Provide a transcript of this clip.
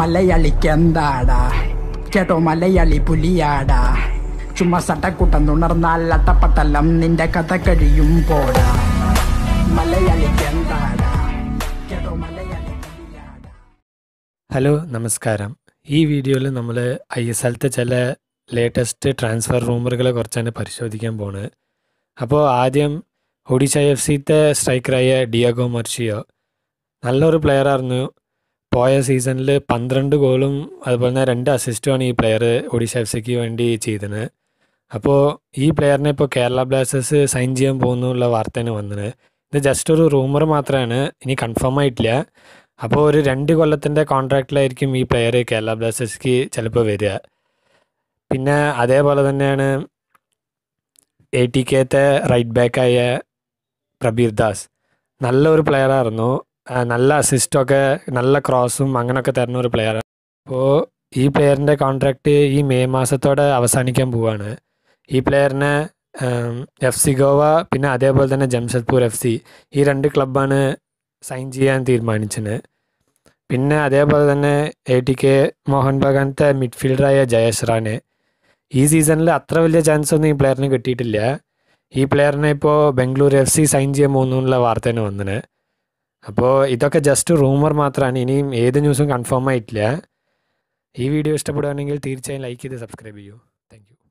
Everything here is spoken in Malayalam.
മലയാളിക്ക് എന്താടാ കേട്ടോ മലയാളി പുലിയാടാ ചുമ്മാ സട്ടക്കൂട്ടം തുണർന്നാൽ അട്ടപ്പട്ടലം നിന്റെ കഥ കഴിയും പോടാ മലയാളിക്ക് എന്താടാ കേട്ടോ മലയാളി ഹലോ നമസ്കാരം ഈ വീഡിയോയിൽ നമ്മൾ ഐ എസ് എൽത്തെ ചില ലേറ്റസ്റ്റ് ട്രാൻസ്ഫർ റൂമറുകളെ കുറിച്ചാണ് പരിശോധിക്കാൻ പോണത് അപ്പോൾ ആദ്യം ഒഡീഷ എഫ് സിത്തെ സ്ട്രൈക്കറായ ഡിയാഗോ മർഷിയോ നല്ലൊരു പ്ലെയറായിരുന്നു പോയ സീസണിൽ പന്ത്രണ്ട് ഗോളും അതുപോലെ തന്നെ രണ്ട് അസിസ്റ്റുമാണ് ഈ പ്ലെയർ ഒഡീഷ എഫ് സിക്ക് വേണ്ടി ചെയ്തത് അപ്പോൾ ഈ പ്ലെയറിനെ ഇപ്പോൾ കേരള ബ്ലാസ്റ്റേഴ്സ് സൈൻ ചെയ്യാൻ പോകുന്നു എന്നുള്ള വാർത്തയാണ് വന്നത് ഇത് ജസ്റ്റ് ഒരു റൂമർ മാത്രമാണ് ഇനി കൺഫേം ആയിട്ടില്ല അപ്പോൾ ഒരു രണ്ട് കൊല്ലത്തിൻ്റെ കോൺട്രാക്റ്റിലായിരിക്കും ഈ പ്ലെയർ കേരള ബ്ലാസ്റ്റേഴ്സ്ക്ക് ചിലപ്പോൾ വരിക പിന്നെ അതേപോലെ തന്നെയാണ് എ ടി കെത്തെ റൈറ്റ് ബാക്കായ പ്രബീർ ദാസ് നല്ലൊരു പ്ലെയറായിരുന്നു നല്ല അസിസ്റ്റൊക്കെ നല്ല ക്രോസും അങ്ങനെയൊക്കെ തരുന്ന ഒരു പ്ലെയറാണ് അപ്പോൾ ഈ പ്ലെയറിൻ്റെ കോൺട്രാക്റ്റ് ഈ മെയ് മാസത്തോടെ അവസാനിക്കാൻ പോവാണ് ഈ പ്ലെയറിനെ എഫ് സി ഗോവ പിന്നെ അതേപോലെ തന്നെ ജംഷഡ്പൂർ എഫ് സി ഈ രണ്ട് ക്ലബ്ബാണ് സൈൻ ചെയ്യാൻ തീരുമാനിച്ചത് പിന്നെ അതേപോലെ തന്നെ എ ടി കെ മോഹൻ ബഗാനത്തെ മിഡ്ഫീൽഡറായ ജയേഷ് റാനെ ഈ സീസണിൽ അത്ര വലിയ ചാൻസ് ഒന്നും ഈ പ്ലെയറിന് കിട്ടിയിട്ടില്ല ഈ പ്ലെയറിനെ ഇപ്പോൾ ബംഗളൂരു എഫ് സി സൈൻ ചെയ്യാൻ പോകുന്നുള്ള വാർത്തേനെ വന്നിന് അപ്പോൾ ഇതൊക്കെ ജസ്റ്റ് റൂമർ മാത്രമാണ് ഇനിയും ഏത് ന്യൂസും കൺഫേം ആയിട്ടില്ല ഈ വീഡിയോ ഇഷ്ടപ്പെടുകയാണെങ്കിൽ തീർച്ചയായും ലൈക്ക് ചെയ്ത് സബ്സ്ക്രൈബ് ചെയ്യൂ താങ്ക്